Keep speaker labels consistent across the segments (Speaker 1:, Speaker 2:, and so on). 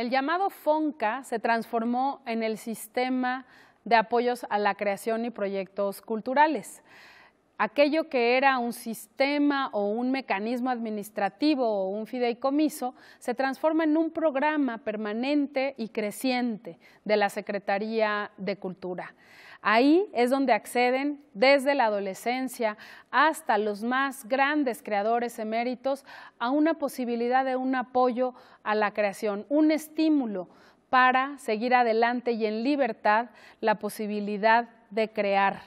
Speaker 1: El llamado FONCA se transformó en el sistema de apoyos a la creación y proyectos culturales. Aquello que era un sistema o un mecanismo administrativo o un fideicomiso se transforma en un programa permanente y creciente de la Secretaría de Cultura. Ahí es donde acceden desde la adolescencia hasta los más grandes creadores eméritos a una posibilidad de un apoyo a la creación, un estímulo para seguir adelante y en libertad la posibilidad de crear.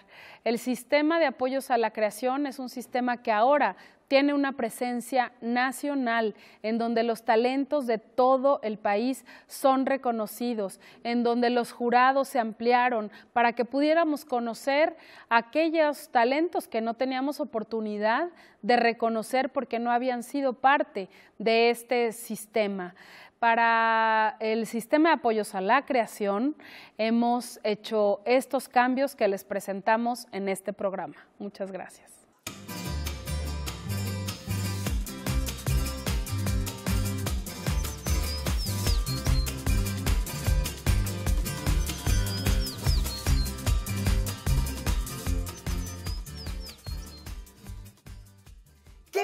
Speaker 1: El sistema de apoyos a la creación es un sistema que ahora tiene una presencia nacional, en donde los talentos de todo el país son reconocidos, en donde los jurados se ampliaron para que pudiéramos conocer aquellos talentos que no teníamos oportunidad de reconocer porque no habían sido parte de este sistema. Para el sistema de apoyos a la creación hemos hecho estos cambios que les presentamos en este programa. Muchas gracias.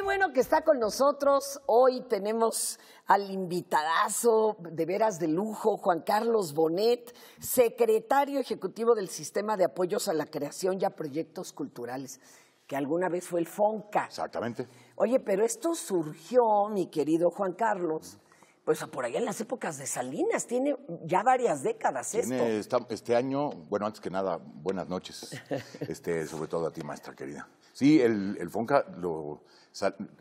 Speaker 2: bueno que está con nosotros. Hoy tenemos al invitadazo de veras de lujo, Juan Carlos Bonet, secretario ejecutivo del Sistema de Apoyos a la Creación y a Proyectos Culturales, que alguna vez fue el FONCA. Exactamente. Oye, pero esto surgió, mi querido Juan Carlos, pues por allá en las épocas de Salinas, tiene ya varias décadas esto.
Speaker 3: este año, bueno, antes que nada, buenas noches, este, sobre todo a ti, maestra querida. Sí, el, FONCA,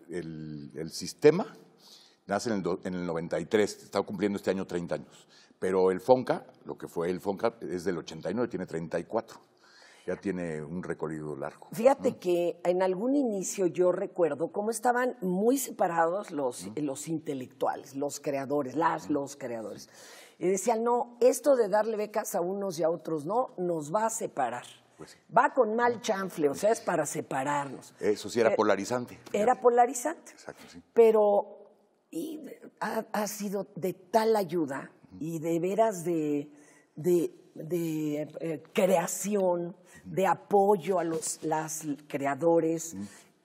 Speaker 3: el, sistema nace en el, en el 93, está cumpliendo este año 30 años, pero el FONCA, lo que fue el FONCA, es del 89, tiene 34 ya tiene un recorrido largo.
Speaker 2: Fíjate que en algún inicio yo recuerdo cómo estaban muy separados los, intelectuales, los creadores, las, los creadores. Y decían, no, esto de darle becas a unos y a otros no, nos va a separar. Pues va con mal chanfle, o sea, es para separarnos.
Speaker 3: Eso sí era eh, polarizante.
Speaker 2: Era polarizante. Exacto, Pero ha, sido de tal ayuda y de veras de, eh, creación de apoyo a los las creadores.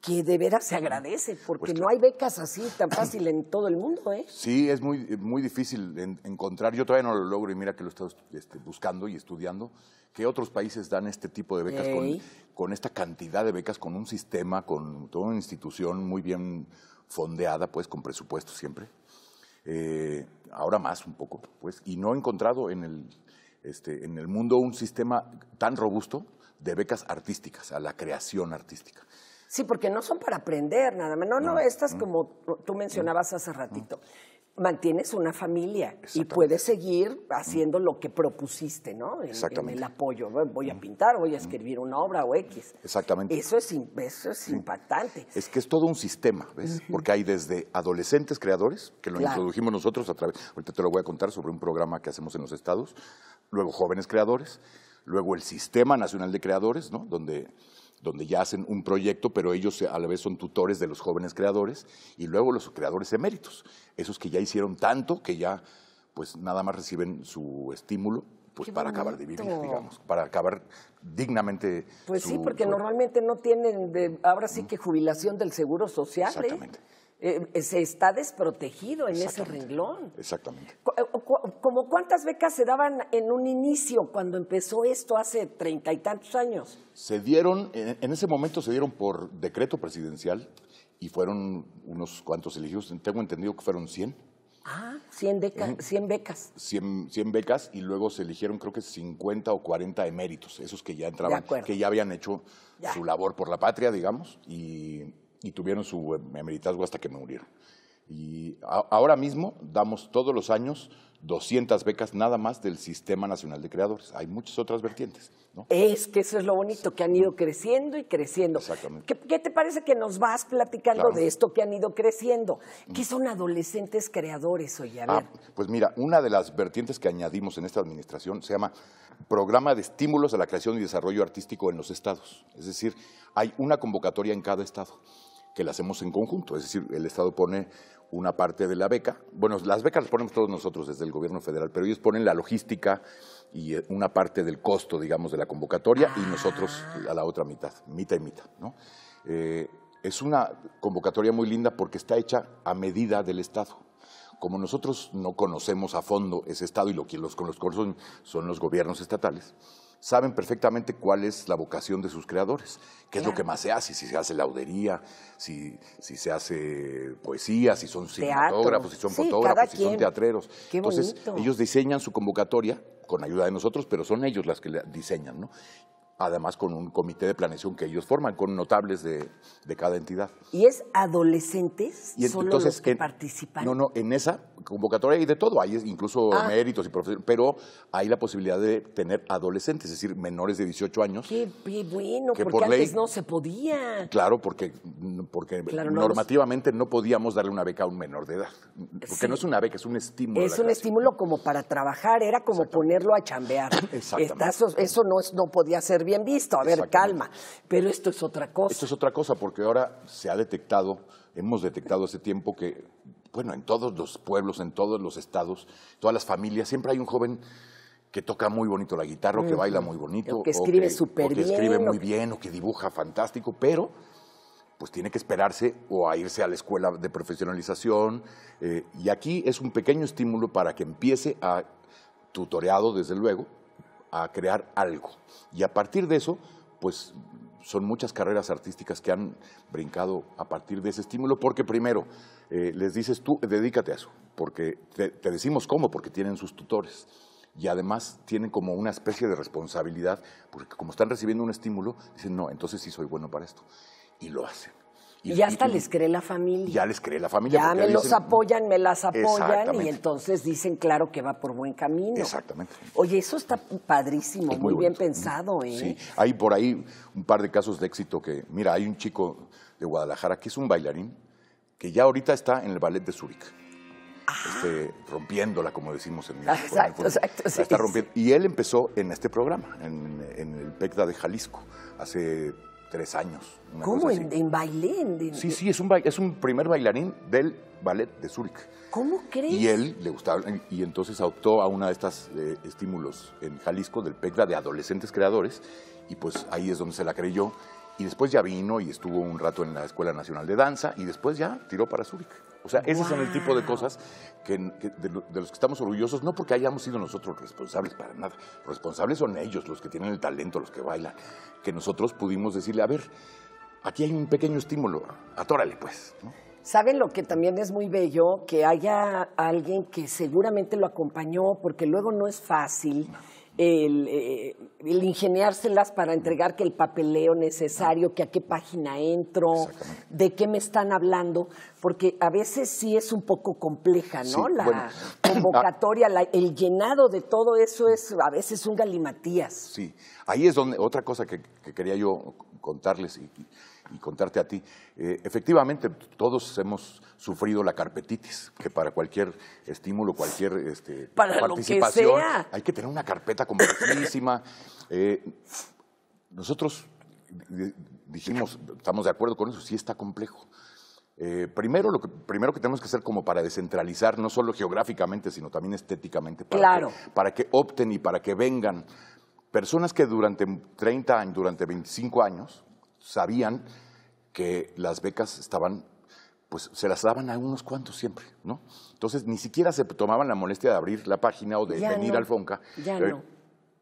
Speaker 2: que de veras se agradece, porque pues no hay becas así tan fácil en todo el mundo, ¿eh?
Speaker 3: Sí, es muy, muy difícil encontrar, yo todavía no lo logro y mira que lo he estado este, buscando y estudiando, qué otros países dan este tipo de becas con, con, esta cantidad de becas, con un sistema, con toda una institución muy bien fondeada, pues con presupuesto siempre. Eh, ahora más un poco, pues, y no he encontrado en el, este, en el mundo un sistema tan robusto de becas artísticas, a la creación artística.
Speaker 2: Sí, porque no son para aprender nada más. No, no, estas como tú mencionabas hace ratito. Mantienes una familia y puedes seguir mm. haciendo lo que propusiste, ¿no? Exactamente. el apoyo. Voy a mm. pintar, voy a mm. escribir una obra o X. Exactamente. Eso es, es impactante.
Speaker 3: Es que es todo un sistema, ¿ves? Porque hay desde adolescentes creadores, que lo introdujimos nosotros a través. Ahorita te lo voy a contar sobre un programa que hacemos en los estados. Luego jóvenes creadores Luego el Sistema Nacional de Creadores, ¿no? donde, donde ya hacen un proyecto, pero ellos a la vez son tutores de los jóvenes creadores. Y luego los creadores eméritos, esos que ya hicieron tanto que ya pues nada más reciben su estímulo pues para acabar de vivir, digamos, para acabar dignamente. Pues sí, porque
Speaker 2: normalmente no tienen, de, ahora sí que jubilación del seguro social. ¿eh? Exactamente. Eh, eh, se está desprotegido en ese renglón. Exactamente como cuántas becas se daban en un inicio cuando empezó esto hace treinta y tantos años?
Speaker 3: Se dieron, en ese momento se dieron por decreto presidencial y fueron unos cuantos elegidos, tengo entendido que fueron cien.
Speaker 2: Ah, cien becas.
Speaker 3: Cien becas y luego se eligieron creo que cincuenta o 40 eméritos, esos que ya entraban, que ya habían hecho su labor por la patria, digamos, y, tuvieron su eh, emeritazgo hasta que murieron. Y ahora mismo damos todos los años 200 becas nada más del Sistema Nacional de Creadores. Hay muchas otras vertientes. Es que eso es lo bonito, que han ido creciendo y creciendo. Exactamente. ¿Qué, te parece
Speaker 2: que nos vas platicando de esto que han ido creciendo? ¿Qué son adolescentes creadores hoy? A ah, ver.
Speaker 3: pues mira, una de las vertientes que añadimos en esta administración se llama Programa de Estímulos a la Creación y Desarrollo Artístico en los Estados. Es decir, hay una convocatoria en cada estado que la hacemos en conjunto, es decir, el Estado pone una parte de la beca. Bueno, las becas las ponemos todos nosotros desde el gobierno federal, pero ellos ponen la logística y eh, una parte del costo, digamos, de la convocatoria y nosotros a la otra mitad, mitad y mitad. ¿no? Eh, es una convocatoria muy linda porque está hecha a medida del Estado. Como nosotros no conocemos a fondo ese Estado y lo que los, los son los gobiernos estatales, saben perfectamente cuál es la vocación de sus creadores, qué es lo que más se hace, si se hace laudería, si, se hace poesía, si son cinematógrafos, si son fotógrafos, si son teatreros. Entonces, ellos diseñan su convocatoria con ayuda de nosotros, pero son ellos las que la diseñan, ¿no? además con un comité de planeación que ellos forman, con notables de, cada entidad.
Speaker 2: ¿Y es adolescentes solo entonces, los que
Speaker 3: participan? No, no, en esa convocatoria hay de todo, hay incluso ah. méritos y profesiones, pero hay la posibilidad de tener adolescentes, es decir, menores de 18 años. Qué,
Speaker 2: bueno, porque antes no se podía.
Speaker 3: Claro, porque, porque normativamente no podíamos darle una beca a un menor de edad, porque no es una beca, es un estímulo. Es un
Speaker 2: estímulo como para trabajar, era como ponerlo a chambear. Exactamente. eso no, no podía ser bien visto. A ver,
Speaker 3: calma. Pero esto es otra cosa. Esto es otra cosa porque ahora se ha detectado, hemos detectado hace tiempo que, bueno, en todos los pueblos, en todos los estados, todas las familias, siempre hay un joven que toca muy bonito la guitarra, o que baila muy bonito, que escribe súper bien, que escribe muy bien, o que dibuja fantástico, pero pues tiene que esperarse o a irse a la escuela de profesionalización. Eh, y aquí es un pequeño estímulo para que empiece a tutoreado, desde luego, a crear algo. Y a partir de eso, pues son muchas carreras artísticas que han brincado a partir de ese estímulo, porque primero eh, les dices tú, dedícate a eso, porque te, te, decimos cómo, porque tienen sus tutores. Y además tienen como una especie de responsabilidad, porque como están recibiendo un estímulo, dicen, no, entonces sí soy bueno para esto. Y lo hacen. Y, hasta les
Speaker 2: cree la familia.
Speaker 3: Ya les cree la familia. Ya me los
Speaker 2: apoyan, me las apoyan y entonces dicen, claro, que va por buen camino. Exactamente. Oye, eso está padrísimo, muy, bien pensado. ¿eh? Sí,
Speaker 3: hay por ahí un par de casos de éxito que, mira, hay un chico de Guadalajara que es un bailarín que ya ahorita está en el ballet de Zúrich. Este, rompiéndola, como decimos en el... Exacto, exacto. Y él empezó en este programa, en, en el PECDA de Jalisco, hace tres años. ¿Cómo? ¿En, ¿En, Sí, sí, es un, es un primer bailarín del ballet de Zurich.
Speaker 2: ¿Cómo crees? Y él
Speaker 3: le gustaba, y entonces adoptó a una de estas eh, estímulos en Jalisco del PECDA de adolescentes creadores, y pues ahí es donde se la creyó. Y después ya vino y estuvo un rato en la Escuela Nacional de Danza, y después ya tiró para Zurich. O sea, esos son el tipo de cosas que, de, los que estamos orgullosos, no porque hayamos sido nosotros responsables para nada. Responsables son ellos, los que tienen el talento, los que bailan, que nosotros pudimos decirle, a ver, aquí hay un pequeño estímulo, atórale pues.
Speaker 2: ¿Saben lo que también es muy bello? Que haya alguien que seguramente lo acompañó, porque luego no es fácil. Eh, el, ingeniárselas para entregar que el papeleo necesario, ah. que a qué página entro, de qué me están hablando, porque a veces sí es un poco compleja, ¿no? la convocatoria, el llenado de todo eso es a veces un galimatías.
Speaker 3: Sí, ahí es donde otra cosa que, que quería yo contarles. Y, y contarte a ti. Eh, efectivamente, todos hemos sufrido la carpetitis, que para cualquier estímulo, cualquier este, participación, hay que tener una carpeta completísima. Eh, nosotros eh, dijimos, estamos de acuerdo con eso, sí está complejo. primero, lo que, primero que tenemos que hacer como para descentralizar, no solo geográficamente, sino también estéticamente, para, para que opten y para que vengan personas que durante 30 años, durante 25 años, sabían que las becas estaban, pues se las daban a unos cuantos siempre, ¿no? Entonces ni siquiera se tomaban la molestia de abrir la página o de venir al Fonca. Ya eh, no.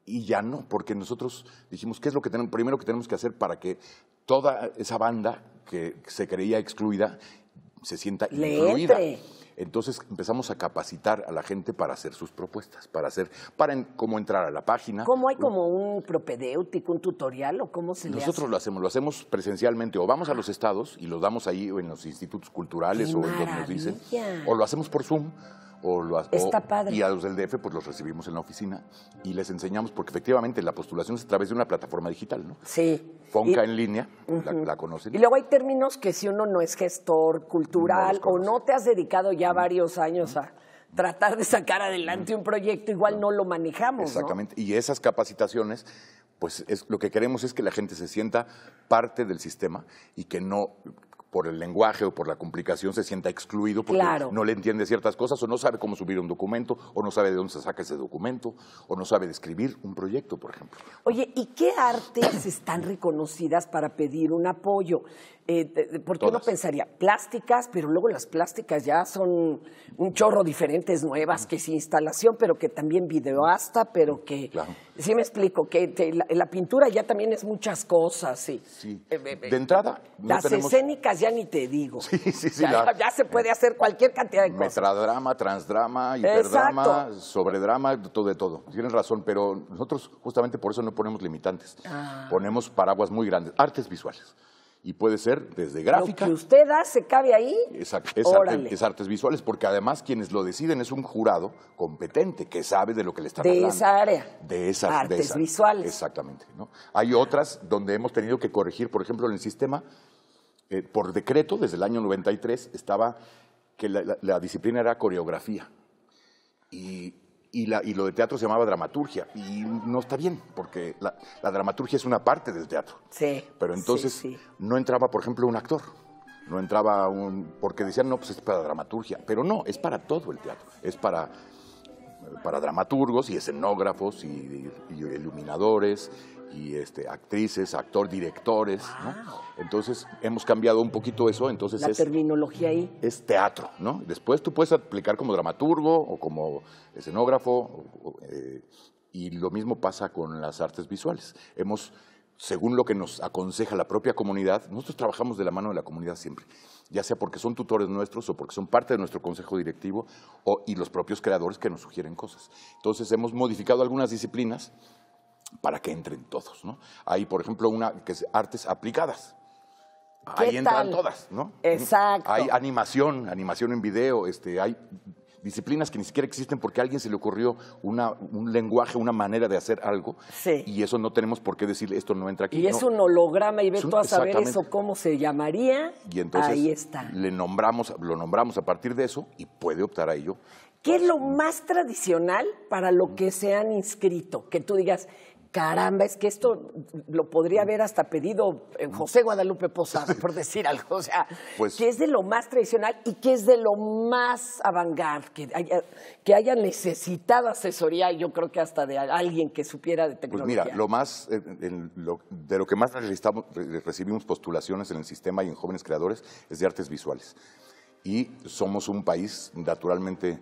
Speaker 3: Y ya no, porque nosotros dijimos, ¿qué es lo que tenemos, primero que tenemos que hacer para que toda esa banda que se creía excluida se sienta incluida? Entonces empezamos a capacitar a la gente para hacer sus propuestas, para hacer, para cómo entrar a la página. ¿Cómo hay como
Speaker 2: un propedéutico, un tutorial o cómo se Nosotros lo
Speaker 3: hacemos, lo hacemos presencialmente o vamos a los ah. estados y lo damos ahí en los institutos culturales o en donde nos dicen, o lo hacemos por Zoom. O lo, Está Y a los del DF, pues los recibimos en la oficina y les enseñamos, porque efectivamente la postulación es a través de una plataforma digital, ¿no? Sí. Ponca en línea, la, la, conocen. Y luego
Speaker 2: hay términos que si uno no es gestor cultural o no te has dedicado ya varios años a tratar de sacar adelante un proyecto, igual no lo manejamos.
Speaker 3: Exactamente. Y esas capacitaciones, pues es, lo que queremos es que la gente se sienta parte del sistema y que no por el lenguaje o por la complicación se sienta excluido porque no le entiende ciertas cosas o no sabe cómo subir un documento o no sabe de dónde se saca ese documento o no sabe describir un proyecto, por ejemplo.
Speaker 2: Oye, ¿y qué artes están reconocidas para pedir un apoyo? Eh, porque uno pensaría plásticas, pero luego las plásticas ya son un chorro diferentes nuevas, que es instalación, pero que también videoasta, pero que... Claro. Sí me explico, que la, pintura ya también es muchas cosas, sí.
Speaker 3: Eh, eh, de entrada...
Speaker 2: las tenemos... escénicas ya ni te digo. Ya, se puede hacer cualquier cantidad de
Speaker 3: cosas. Metradrama, transdrama, hiperdrama, sobredrama, todo de todo. Tienes razón, pero nosotros justamente por eso no ponemos limitantes. Ah. Ponemos paraguas muy grandes, artes visuales y puede ser desde gráfica. Lo que
Speaker 2: usted hace cabe ahí.
Speaker 3: Es, es, artes visuales, porque además quienes lo deciden es un jurado competente que sabe de lo que le está hablando. De esa área. De esas artes visuales. Exactamente. Hay otras donde hemos tenido que corregir, por ejemplo, en el sistema eh, por decreto, desde el año 93, estaba que la, disciplina era coreografía y, lo de teatro se llamaba dramaturgia. Y no está bien, porque la, dramaturgia es una parte del teatro. Sí. Pero entonces no entraba, por ejemplo, un actor. No entraba un... porque decían, no, pues es para dramaturgia. Pero no, es para todo el teatro. Es para para dramaturgos y escenógrafos y, iluminadores y este, actrices, actor, directores. Entonces hemos cambiado un poquito eso. Entonces La es,
Speaker 2: terminología ahí.
Speaker 3: Es teatro, ¿no? Después tú puedes aplicar como dramaturgo o como escenógrafo eh, y lo mismo pasa con las artes visuales. Hemos según lo que nos aconseja la propia comunidad, nosotros trabajamos de la mano de la comunidad siempre, ya sea porque son tutores nuestros o porque son parte de nuestro consejo directivo o, y los propios creadores que nos sugieren cosas. Entonces hemos modificado algunas disciplinas para que entren todos. ¿no? Hay, por ejemplo, una que es artes aplicadas.
Speaker 2: Ahí entran
Speaker 3: todas, ¿no? Exacto. Hay animación, animación en video, este, hay disciplinas que ni siquiera existen porque a alguien se le ocurrió una, un lenguaje, una manera de hacer algo. Y eso no tenemos por qué decir esto no entra aquí. Y es un
Speaker 2: holograma y ves tú a saber eso cómo se llamaría.
Speaker 3: Y entonces ahí está. Le nombramos, lo nombramos a partir de eso y puede optar a ello.
Speaker 2: ¿Qué es lo pues, más tradicional para lo que se han inscrito? Que tú digas, caramba, es que esto lo podría haber hasta pedido eh, José Guadalupe Posada, por decir algo. O sea, pues que es de lo más tradicional y que es de lo más avant que haya, que haya necesitado asesoría, yo creo que hasta de alguien que supiera de pues tecnología. Pues mira, lo
Speaker 3: más, eh, de lo que más recibimos postulaciones en el sistema y en jóvenes creadores es de artes visuales. Y somos un país naturalmente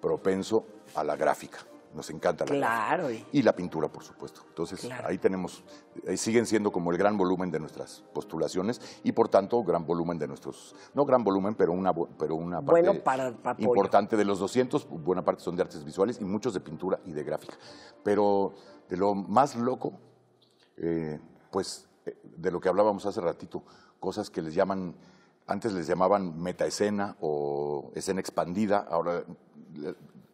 Speaker 3: propenso a la gráfica nos encanta la claro. Y la pintura, por supuesto. Entonces, ahí tenemos, eh, siguen siendo como el gran volumen de nuestras postulaciones y, por tanto, gran volumen de nuestros, no gran volumen, pero una, pero una parte importante de los 200, buena parte son de artes visuales y muchos de pintura y de gráfica. Pero de lo más loco, eh, pues, eh, de lo que hablábamos hace ratito, cosas que les llaman antes les llamaban metaescena o escena expandida, ahora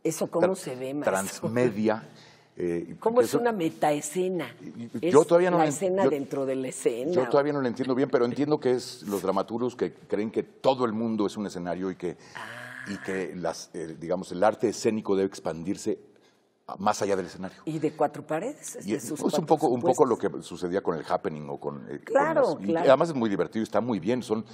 Speaker 2: ¿Eso cómo se ve más? Transmedia.
Speaker 3: Eh, ¿Cómo es una
Speaker 2: metaescena?
Speaker 3: Yo todavía no la escena
Speaker 2: dentro de la escena. Yo todavía
Speaker 3: no lo entiendo bien, pero entiendo que es los dramaturgos que creen que todo el mundo es un escenario y que, y que eh, digamos, el arte escénico debe expandirse más allá del escenario.
Speaker 2: Y de cuatro paredes. Es un poco,
Speaker 3: lo que sucedía con el happening o con. Eh, claro, además es muy divertido, está muy bien. Son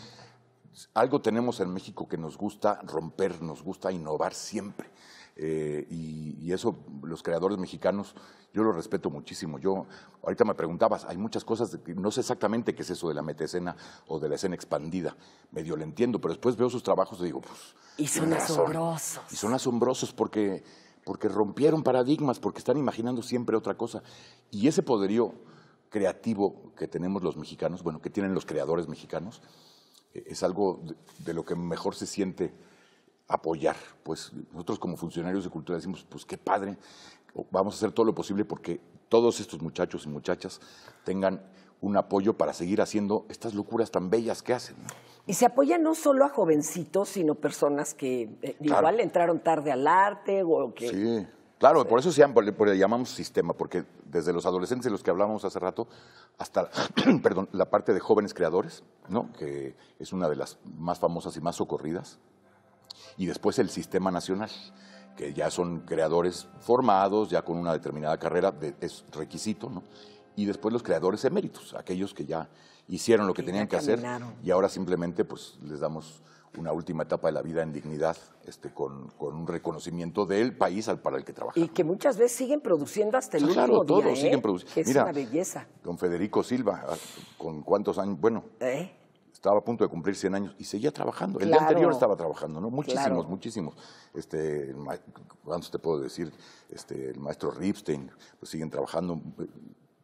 Speaker 3: algo tenemos en México que nos gusta romper, nos gusta innovar siempre. Eh, y, eso, los creadores mexicanos, yo lo respeto muchísimo. Yo, ahorita me preguntabas, hay muchas cosas, no sé exactamente qué es eso de la metesena o de la escena expandida, medio lo entiendo, pero después veo sus trabajos y digo, pues... Y son asombrosos. Y son asombrosos porque, porque rompieron paradigmas, porque están imaginando siempre otra cosa. Y ese poderío creativo que tenemos los mexicanos, bueno, que tienen los creadores mexicanos, eh, es algo de lo que mejor se siente apoyar. Pues nosotros como funcionarios de cultura decimos, pues qué padre, vamos a hacer todo lo posible porque todos estos muchachos y muchachas tengan un apoyo para seguir haciendo estas locuras tan bellas que hacen.
Speaker 2: Y se apoya no solo a jovencitos, sino personas que eh, igual entraron tarde al arte o
Speaker 3: que... Sí, claro, por eso se, le llamamos sistema, porque desde los adolescentes de los que hablábamos hace rato hasta perdón, la parte de jóvenes creadores, ¿no? que es una de las más famosas y más socorridas, y después el Sistema Nacional, que ya son creadores formados, ya con una determinada carrera, de, es requisito, ¿no? Y después los creadores eméritos, aquellos que ya hicieron lo que, tenían que hacer y ahora simplemente pues les damos una última etapa de la vida en dignidad, este, con, un reconocimiento del país al, para el que trabajan.
Speaker 2: Y que muchas veces siguen produciendo hasta el último día. ¿eh? Es una belleza.
Speaker 3: Don Federico Silva, ah, ¿con cuántos años? Bueno, ¿Eh? estaba a punto de cumplir 100 años y seguía trabajando. El día anterior estaba trabajando, ¿no? Muchísimos, muchísimos. Este, ¿Cuántos te puedo decir? Este, el maestro Ripstein, pues siguen trabajando.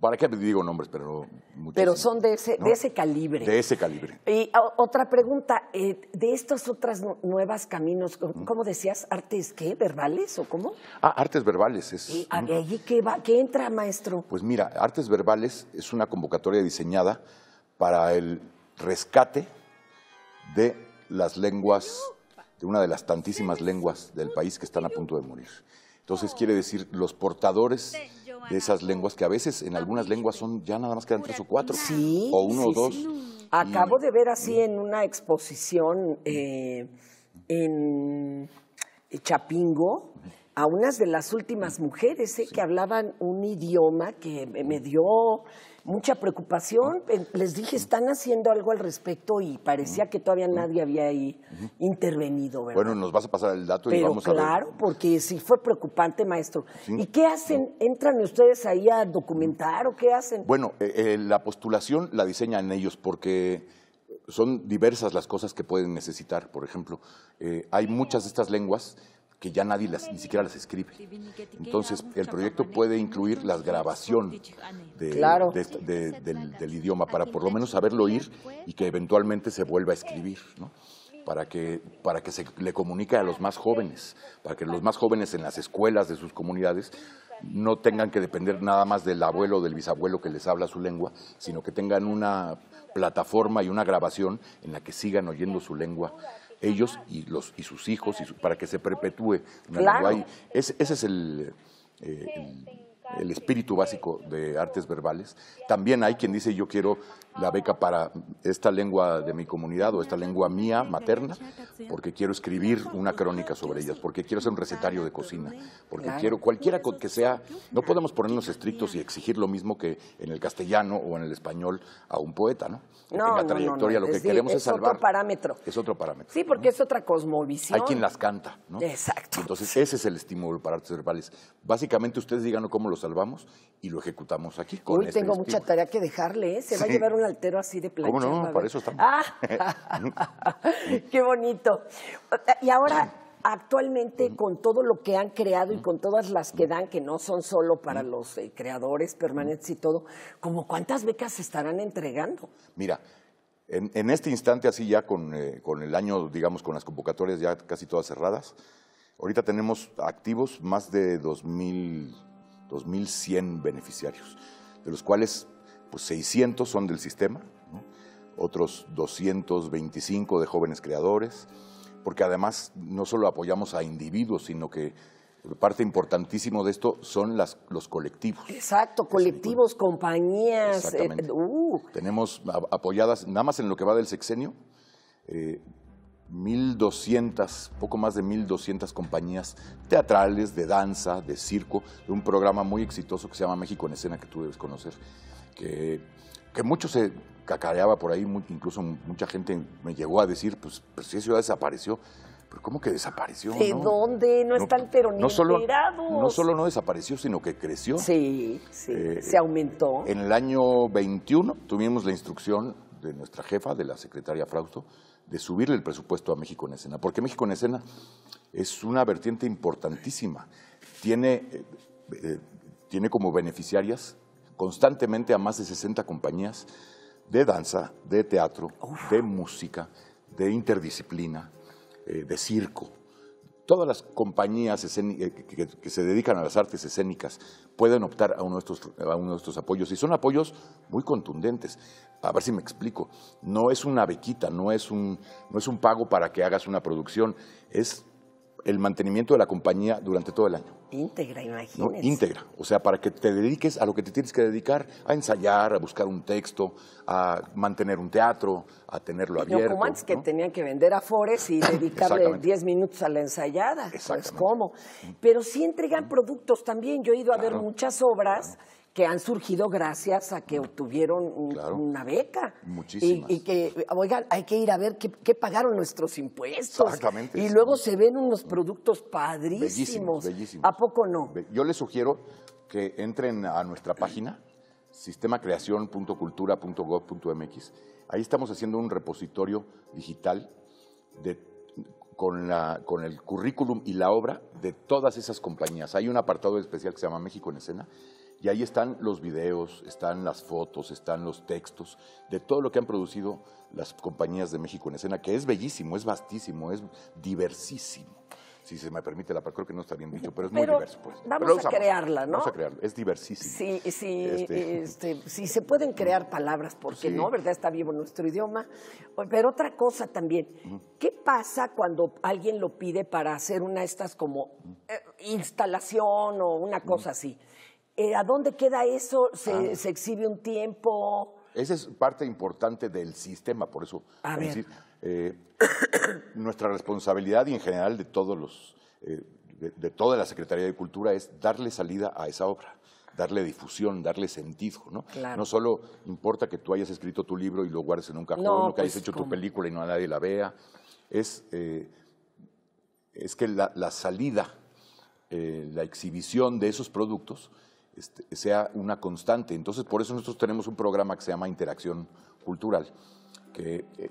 Speaker 3: ¿Para qué digo nombres? Pero, pero
Speaker 2: son de ese, de ese calibre. De ese calibre. Y otra pregunta, eh, de estos otras nuevas caminos, ¿cómo decías? ¿Artes qué? ¿Verbales o cómo?
Speaker 3: Ah, artes verbales. Es,
Speaker 2: ah, ¿Y ahí qué, va, qué entra, maestro?
Speaker 3: Pues mira, artes verbales es una convocatoria diseñada para el rescate de las lenguas, de una de las tantísimas lenguas del país que están a punto de morir. Entonces quiere decir los portadores de esas lenguas, que a veces en algunas lenguas son ya nada más quedan tres o cuatro, sí, o uno o dos.
Speaker 2: Acabo de ver así mm. en una exposición eh, en Chapingo, a unas de las últimas mujeres eh, que hablaban un idioma que me dio mucha preocupación. Les dije, están haciendo algo al respecto y parecía que todavía nadie había ahí intervenido, Bueno,
Speaker 3: nos vas a pasar el dato y vamos a ver. Claro,
Speaker 2: porque sí fue preocupante, maestro. ¿Y qué hacen? ¿Entran ustedes ahí a documentar o qué hacen?
Speaker 3: Bueno, eh, eh, la postulación la diseñan ellos porque son diversas las cosas que pueden necesitar. Por ejemplo, eh, hay muchas de estas lenguas que ya nadie las, ni siquiera las escribe. Entonces, el proyecto puede incluir la grabación del, idioma para por lo menos saberlo oír y que eventualmente se vuelva a escribir, ¿no? Para que, para que se le comunique a los más jóvenes, para que los más jóvenes en las escuelas de sus comunidades no tengan que depender nada más del abuelo o del bisabuelo que les habla su lengua, sino que tengan una plataforma y una grabación en la que sigan oyendo su lengua ellos y, los, y sus hijos y para que se perpetúe claro. es, ese es eh, el, espíritu básico de artes verbales. También hay quien dice yo quiero la beca para esta lengua de mi comunidad o esta lengua mía materna, porque quiero escribir una crónica sobre ellas, porque quiero hacer un recetario de cocina, porque quiero cualquiera que sea, no podemos ponernos estrictos y exigir lo mismo que en el castellano o en el español a un poeta, ¿no? No, la trayectoria lo que queremos es salvar. Es otro parámetro. Es otro parámetro.
Speaker 2: Sí, porque es otra cosmovisión. Hay quien las
Speaker 3: canta, ¿no? Exacto. Entonces, ese es el estímulo para artes verbales. Básicamente, ustedes digan cómo lo salvamos y lo ejecutamos aquí. Con este tengo mucha
Speaker 2: tarea que dejarle, ¿eh? Se va a llevar altero así de ¿Cómo no? Para eso estamos. Ah, qué bonito. Y ahora, actualmente, con todo lo que han creado y con todas las que dan, que no son solo para los eh, creadores permanentes y todo, ¿cómo cuántas becas se estarán entregando?
Speaker 3: Mira, en, este instante, así ya eh, con, el año, digamos, con las convocatorias ya casi todas cerradas, ahorita tenemos activos más de 2.000, 2.100 beneficiarios, de los cuales pues 600 son del sistema, otros 225 de jóvenes creadores, porque además no solo apoyamos a individuos, sino que parte importantísimo de esto son los colectivos. Exacto, colectivos,
Speaker 2: compañías. Eh, uh.
Speaker 3: Tenemos apoyadas, nada más en lo que va del sexenio, 1.200, eh, poco más de 1.200 compañías teatrales, de danza, de circo, de un programa muy exitoso que se llama México en Escena, que tú debes conocer que, mucho se cacareaba por ahí, incluso mucha gente me llegó a decir, pues, si esa ciudad desapareció, pero ¿cómo que desapareció? ¿De
Speaker 2: dónde? No, está están pero no solo, no solo no
Speaker 3: desapareció, sino que creció. Sí, sí, eh, se
Speaker 2: aumentó. En
Speaker 3: el año 21 tuvimos la instrucción de nuestra jefa, de la secretaria Frausto, de subirle el presupuesto a México en escena, porque México en escena es una vertiente importantísima. Tiene, eh, eh, tiene como beneficiarias constantemente a más de 60 compañías de danza, de teatro, de música, de interdisciplina, eh, de circo. Todas las compañías eh, que, se dedican a las artes escénicas pueden optar a uno, de estos, a apoyos y son apoyos muy contundentes. A ver si me explico. No es una bequita, no es un, no es un pago para que hagas una producción, es el mantenimiento de la compañía durante todo el año.
Speaker 2: Íntegra, imagínese. Íntegra,
Speaker 3: o sea, para que te dediques a lo que te tienes que dedicar, a ensayar, a buscar un texto, a mantener un teatro, a tenerlo abierto. No como antes
Speaker 2: que tenían que vender afores y dedicarle 10 minutos a la ensayada. Pues, Exactamente. cómo. Pero sí entregan productos también. Yo he ido a ver muchas obras que han surgido gracias a que obtuvieron una beca. Muchísimas. Y, que, oigan, hay que ir a ver qué, pagaron nuestros impuestos. Exactamente.
Speaker 3: Y luego se ven unos mm. productos padrísimos. Bellísimos, ¿A poco no? Yo les sugiero que entren a nuestra página, sistemacreación.cultura.gov.mx. Ahí estamos haciendo un repositorio digital con, con, el currículum y la obra de todas esas compañías. Hay un apartado especial que se llama México en Escena, y ahí están los videos, están las fotos, están los textos de todo lo que han producido las compañías de México en escena, que es bellísimo, es vastísimo, es diversísimo. Si se me permite la creo que no está bien dicho, pero es muy diverso. Pues. Vamos a crearla, ¿no? Vamos a crearla, es diversísimo.
Speaker 2: Sí, sí, este, este... sí, se pueden crear palabras, porque no, ¿verdad? Está vivo nuestro idioma. Pero otra cosa también, ¿qué pasa cuando alguien lo pide para hacer una de estas como eh, instalación o una cosa así? Eh, ¿A dónde queda eso? Ah. ¿Se, exhibe un tiempo?
Speaker 3: Esa es parte importante del sistema, por eso. Eh, nuestra responsabilidad y en general de todos eh, de, toda la Secretaría de Cultura es darle salida a esa obra, darle difusión, darle sentido, ¿no? No solo importa que tú hayas escrito tu libro y lo guardes en un cajón, que pues, hayas hecho tu película y no a nadie la vea, es, es que la salida, la exhibición de esos productos este, sea una constante. Entonces, por eso nosotros tenemos un programa que se llama Interacción Cultural, que eh,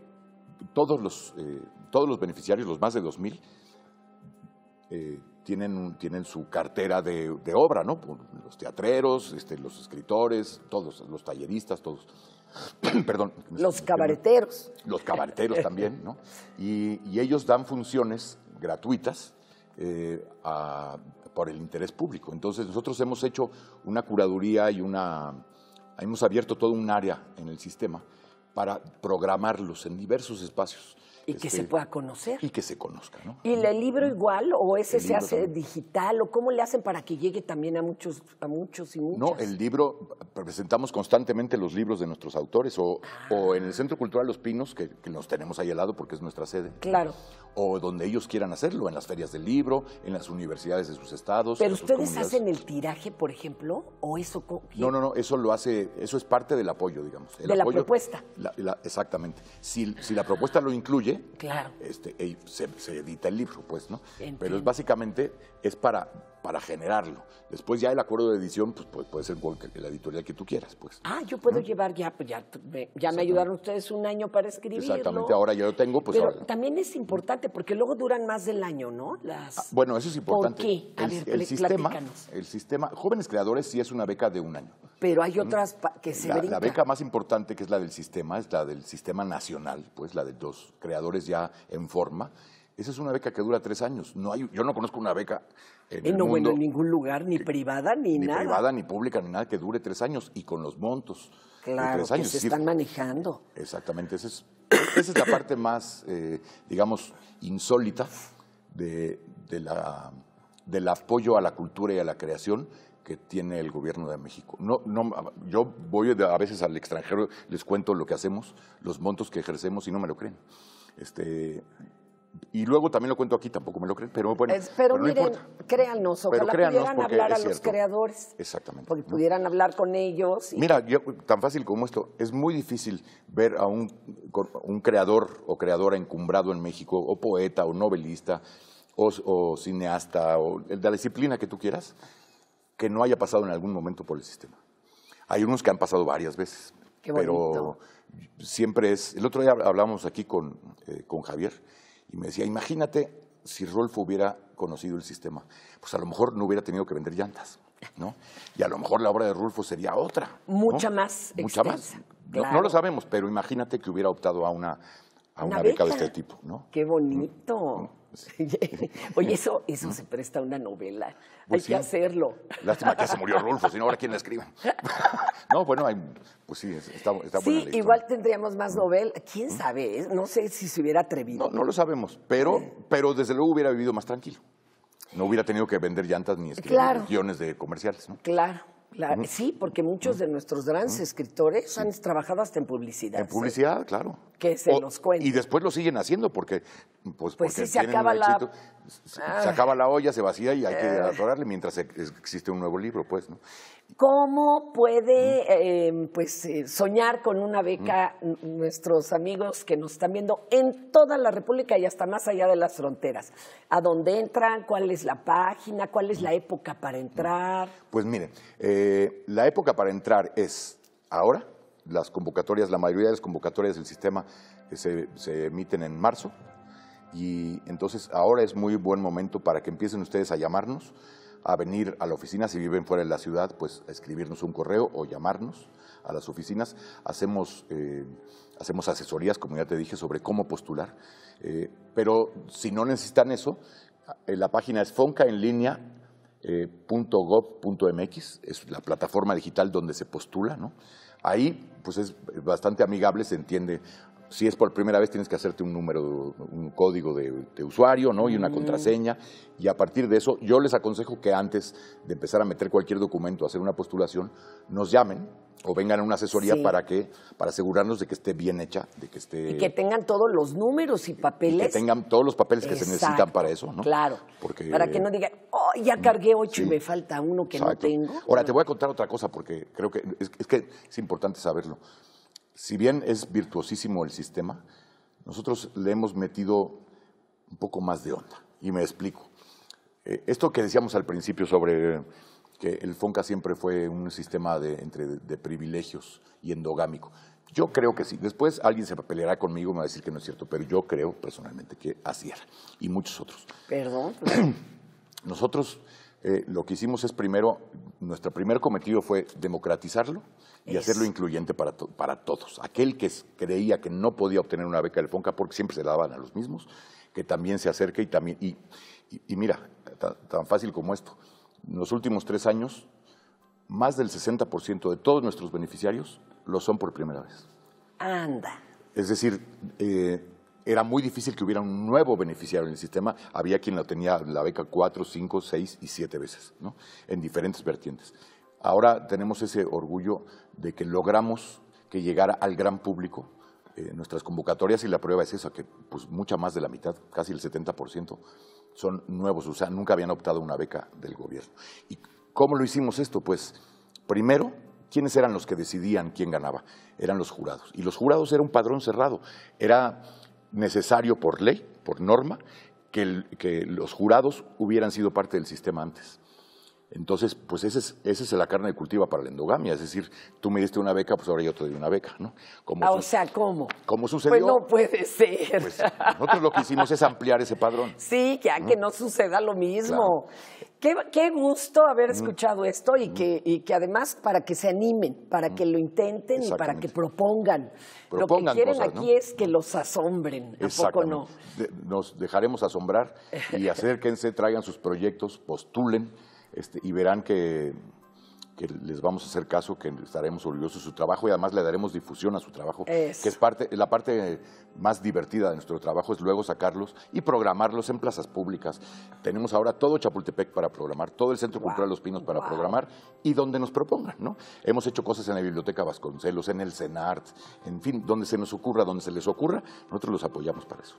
Speaker 3: todos, los, eh, todos los beneficiarios, los más de 2.000, mil, eh, tienen, tienen su cartera de, obra, ¿no? Los teatreros, este, los escritores, todos, los talleristas, todos. Perdón. Los
Speaker 2: cabareteros.
Speaker 3: Los cabareteros también, ¿no? Y, ellos dan funciones gratuitas a, por el interés público. Entonces nosotros hemos hecho una curaduría y una, hemos abierto todo un área en el sistema para programarlos en diversos espacios. Y que se este, pueda conocer. Y que se conozca, ¿no?
Speaker 2: ¿Y el libro igual o ese se hace digital o cómo le hacen para que llegue también a muchos, a muchos y muchos No,
Speaker 3: el libro, presentamos constantemente los libros de nuestros autores o, o en el ah. Centro Cultural Los Pinos, que, nos tenemos ahí al lado porque es nuestra sede. Claro. O donde ellos quieran hacerlo, en las ferias del libro, en las universidades de sus estados. Pero ustedes hacen
Speaker 2: el tiraje, por ejemplo, o eso... No, no,
Speaker 3: no, eso lo hace, eso es parte del apoyo, digamos. de la propuesta. exactamente. Si, si la propuesta lo incluye, Claro. Este, se, edita el libro, pues, ¿no? Pero es básicamente, es para para generarlo. Después ya el acuerdo de edición pues, puede, puede ser la editorial que tú quieras. Pues.
Speaker 2: Ah, yo puedo llevar ya, pues ya me, ayudaron ustedes un año para escribir Exactamente,
Speaker 3: ahora ya lo tengo. Pues,
Speaker 2: también es importante porque luego duran más del año, ¿no? Las... Ah,
Speaker 3: bueno, eso es importante. ¿Por qué? A el, ver, sistema, el sistema, Jóvenes Creadores sí es una beca de un año.
Speaker 2: Pero hay ¿Mm? otras que se la, la beca
Speaker 3: más importante que es la del sistema, es la del sistema nacional, pues la de los creadores ya en forma. Esa es una beca que dura tres años. No hay, yo no conozco una beca en no, bueno, en
Speaker 2: ningún lugar, ni privada, ni, nada. Ni privada,
Speaker 3: ni pública, ni nada, que dure tres años y con los montos. Claro, que se están manejando. Exactamente, esa es, la parte más, eh, digamos, insólita la, del apoyo a la cultura y a la creación que tiene el gobierno de México. No, no, yo voy a veces al extranjero, les cuento lo que hacemos, los montos que ejercemos y no me lo creen. Este, y luego también lo cuento aquí, tampoco me lo creen, pero bueno. Es, pero, miren,
Speaker 2: créanos, ojalá pudieran hablar a los creadores.
Speaker 3: Exactamente. Porque pudieran
Speaker 2: hablar con ellos. Mira,
Speaker 3: tan fácil como esto, es muy difícil ver a un, creador o creadora encumbrado en México, o poeta, o novelista, o, cineasta, o de la disciplina que tú quieras, que no haya pasado en algún momento por el sistema. Hay unos que han pasado varias veces,
Speaker 1: pero
Speaker 3: siempre es... El otro día hablamos aquí con, eh, con Javier y me decía, imagínate si Rolfo hubiera conocido el sistema, pues a lo mejor no hubiera tenido que vender llantas, ¿no? Y a lo mejor la obra de Rolfo sería otra. Mucha
Speaker 2: más. Mucha más. No, lo
Speaker 3: sabemos, pero imagínate que hubiera optado a una, beca, de este tipo, ¿no?
Speaker 2: Qué bonito. Oye, eso, eso se presta a una novela. hay pues que hacerlo.
Speaker 3: Lástima que se murió Rolfo, sino ahora quién la escribe. no, bueno, pues sí, está, está Sí, igual
Speaker 2: tendríamos más novela. ¿Quién sabe? Eh? No sé si se hubiera
Speaker 3: atrevido. No, no lo sabemos, pero, pero desde luego hubiera vivido más tranquilo. No hubiera tenido que vender llantas ni escribir millones guiones de comerciales, ¿no?
Speaker 2: Claro. Sí, porque muchos de nuestros grandes escritores han trabajado hasta en publicidad. En
Speaker 3: publicidad, claro. Que se nos Y después lo siguen haciendo porque... Pues, pues sí, se acaba la...
Speaker 2: se, ah. acaba
Speaker 3: la olla, se vacía y hay que eh. atorarle mientras existe un nuevo libro, pues, ¿no?
Speaker 2: ¿Cómo puede eh, pues, eh, soñar con una beca nuestros amigos que nos están viendo en toda la República y hasta más allá de las fronteras? ¿A dónde entran? ¿Cuál es la página? ¿Cuál es la época para entrar?
Speaker 3: Pues miren, eh, la época para entrar es ahora. Las convocatorias, la mayoría de las convocatorias del sistema se, se emiten en marzo. Y entonces ahora es muy buen momento para que empiecen ustedes a llamarnos a venir a la oficina. Si viven fuera de la ciudad, pues a escribirnos un correo o llamarnos a las oficinas. Hacemos, eh, asesorías, como ya te dije, sobre cómo postular. Eh, pero si no necesitan eso, eh, la página es foncaenlinea.gov.mx, es la plataforma digital donde se postula, ¿no? Ahí, pues es bastante amigable, se entiende si es por primera vez, tienes que hacerte un número, un código de, usuario, ¿no? Y una mm. contraseña. Y a partir de eso, yo les aconsejo que antes de empezar a meter cualquier documento, hacer una postulación, nos llamen o vengan a una asesoría para que para asegurarnos de que esté bien hecha, de que esté y que
Speaker 2: tengan todos los números y papeles, que tengan todos
Speaker 3: los papeles que se necesitan para eso, ¿no? Claro, para que no
Speaker 2: digan, oh, ya cargué ocho y me falta uno que no tengo.
Speaker 3: Ahora te voy a contar otra cosa porque creo que es importante saberlo si bien es virtuosísimo el sistema, nosotros le hemos metido un poco más de onda. Y me explico. Eh, esto que decíamos al principio sobre que el FONCA siempre fue un sistema de, entre, privilegios y endogámico. Yo creo que sí. Después alguien se peleará conmigo y me va a decir que no es cierto, pero yo creo personalmente que así era. Y muchos otros.
Speaker 2: Perdón.
Speaker 3: Nosotros eh, lo que hicimos es primero, nuestro primer cometido fue democratizarlo y hacerlo incluyente para, todos. Aquel que creía que no podía obtener una beca del FONCA porque siempre se la daban a los mismos, que también se acerque y también... Y, mira, tan, fácil como esto. En los últimos tres años, más del 60% de todos nuestros beneficiarios lo son por primera vez.
Speaker 2: Anda.
Speaker 3: Es decir, eh, era muy difícil que hubiera un nuevo beneficiario en el sistema. Había quien lo tenía la beca cuatro, cinco, seis y siete veces, ¿no? En diferentes vertientes. Ahora tenemos ese orgullo de que logramos que llegara al gran público eh, nuestras convocatorias y la prueba es esa, que pues mucha más de la mitad, casi el 70%, son nuevos, o sea, nunca habían optado una beca del gobierno. ¿Y cómo lo hicimos esto? Pues primero, ¿quiénes eran los que decidían quién ganaba? Eran los jurados. Y los jurados era un padrón cerrado. Era necesario por ley, por norma, que los jurados hubieran sido parte del sistema antes. Entonces, pues esa es, es la carne de cultiva para la endogamia, es decir, tú me diste una beca, pues ahora yo te doy una beca, ¿no? Ah, o sea, ¿cómo? ¿Cómo pues sucedió? Pues no
Speaker 2: puede ser. Pues,
Speaker 3: nosotros lo que hicimos es ampliar ese padrón.
Speaker 2: Sí, que, ¿no? no suceda lo mismo. Qué, gusto haber escuchado esto y, que, y que además para que se animen, para que lo intenten y para que propongan. lo que quieren aquí es que los asombren, ¿a poco no?
Speaker 3: Nos dejaremos asombrar y acérquense, traigan sus proyectos, postulen este, y verán que, les vamos a hacer caso, que estaremos orgullosos de su trabajo y además le daremos difusión a su trabajo, que es parte, la parte más divertida de nuestro trabajo es luego sacarlos y programarlos en plazas públicas. Tenemos ahora todo Chapultepec para programar, todo el Centro Cultural Los Pinos para programar y donde nos propongan, ¿no? Hemos hecho cosas en la Biblioteca Vasconcelos, en el CENART, en fin, donde se nos ocurra, donde se les ocurra, nosotros los apoyamos para eso.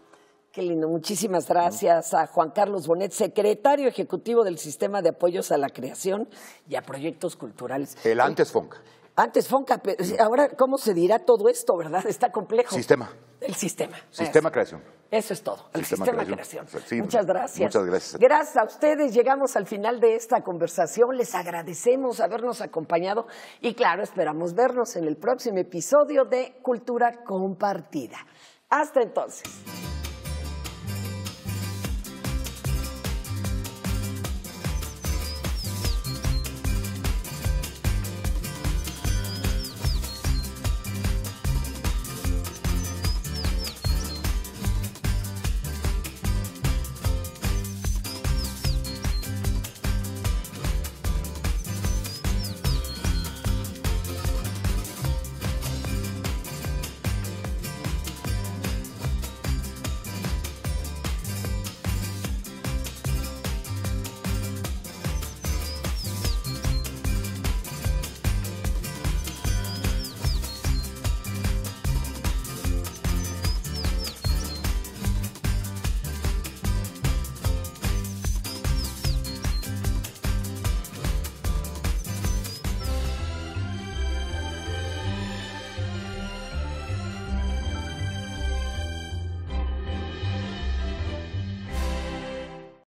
Speaker 2: Qué lindo, muchísimas gracias a Juan Carlos Bonet, secretario ejecutivo del Sistema de Apoyos a la Creación y a Proyectos Culturales. El antes FONCA. Antes FONCA, ah, pero ahora cómo se dirá todo esto, ¿verdad? Está complejo. Sistema. El sistema. Sistema creación. Eso es todo, el sistema, creación. muchas gracias. Muchas gracias. Gracias a ustedes, llegamos al final de esta conversación, les agradecemos habernos acompañado y claro, esperamos vernos en el próximo episodio de Cultura Compartida. Hasta entonces.